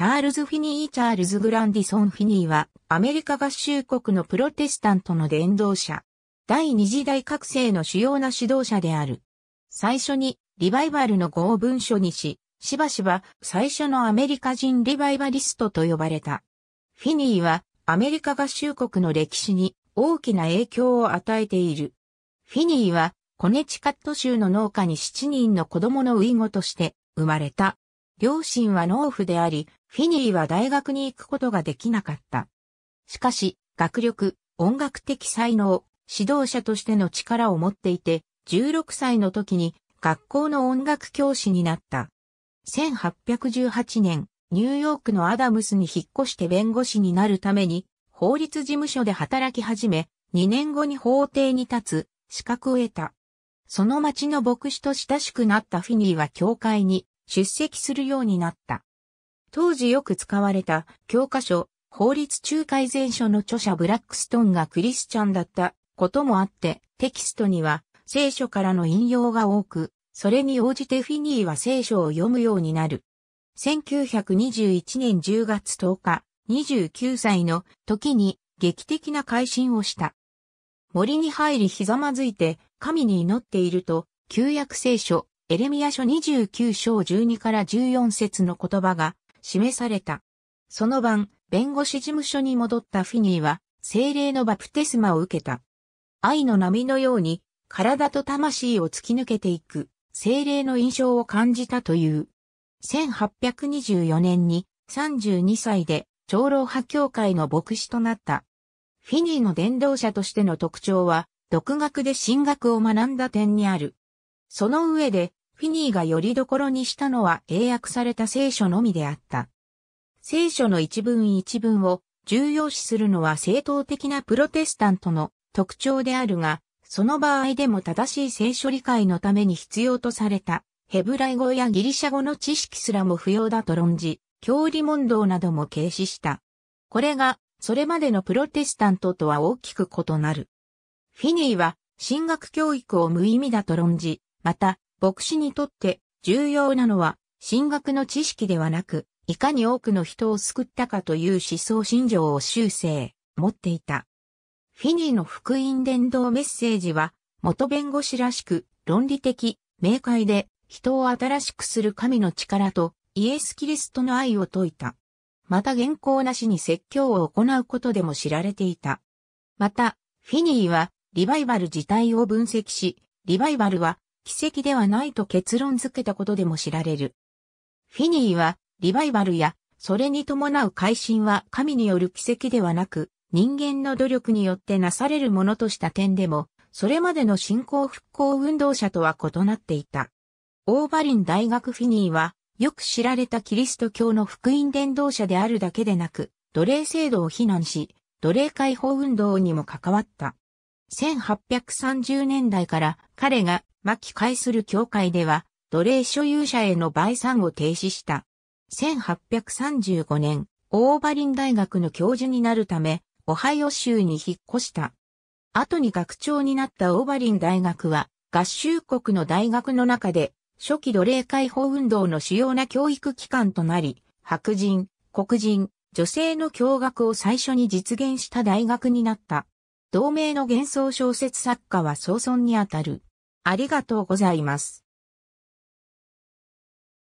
チャールズ・フィニー・チャールズ・グランディソン・フィニーは、アメリカ合衆国のプロテスタントの伝道者。第二次大覚醒の主要な指導者である。最初に、リバイバルの合文書にし、しばしば最初のアメリカ人リバイバリストと呼ばれた。フィニーは、アメリカ合衆国の歴史に大きな影響を与えている。フィニーは、コネチカット州の農家に7人の子供のウイゴとして生まれた。両親は農夫であり、フィニーは大学に行くことができなかった。しかし、学力、音楽的才能、指導者としての力を持っていて、16歳の時に学校の音楽教師になった。1818年、ニューヨークのアダムスに引っ越して弁護士になるために、法律事務所で働き始め、2年後に法廷に立つ、資格を得た。その町の牧師と親しくなったフィニーは教会に出席するようになった。当時よく使われた教科書、法律仲介全書の著者ブラックストンがクリスチャンだったこともあって、テキストには聖書からの引用が多く、それに応じてフィニーは聖書を読むようになる。1921年10月10日、29歳の時に劇的な改心をした。森に入りひざまずいて神に祈っていると、旧約聖書、エレミア書29章12から14節の言葉が示された。その晩、弁護士事務所に戻ったフィニーは、精霊のバプテスマを受けた。愛の波のように、体と魂を突き抜けていく、精霊の印象を感じたという。1824年に、32歳で、長老派教会の牧師となった。フィニーの伝道者としての特徴は、独学で神学を学んだ点にある。その上で、フィニーがよりどころにしたのは英訳された聖書のみであった。聖書の一文一文を重要視するのは正当的なプロテスタントの特徴であるが、その場合でも正しい聖書理解のために必要とされたヘブライ語やギリシャ語の知識すらも不要だと論じ、教理問答なども軽視した。これが、それまでのプロテスタントとは大きく異なる。フィニーは、進学教育を無意味だと論じ、また、牧師にとって重要なのは、神学の知識ではなく、いかに多くの人を救ったかという思想信条を修正、持っていた。フィニーの福音伝道メッセージは、元弁護士らしく、論理的、明快で、人を新しくする神の力と、イエス・キリストの愛を説いた。また原稿なしに説教を行うことでも知られていた。また、フィニーは、リバイバル自体を分析し、リバイバルは奇跡ではないと結論付けたことでも知られる。フィニーは、リバイバルや、それに伴う改心は神による奇跡ではなく、人間の努力によってなされるものとした点でも、それまでの信仰復興運動者とは異なっていた。オーバリン大学フィニーは、よく知られたキリスト教の福音伝道者であるだけでなく、奴隷制度を非難し、奴隷解放運動にも関わった。1830年代から彼が巻き返する教会では奴隷所有者への売産を停止した。1835年、オーバリン大学の教授になるため、オハイオ州に引っ越した。後に学長になったオーバリン大学は、合衆国の大学の中で、初期奴隷解放運動の主要な教育機関となり、白人、黒人、女性の教学を最初に実現した大学になった。同名の幻想小説作家は早々にあたる。ありがとうございます。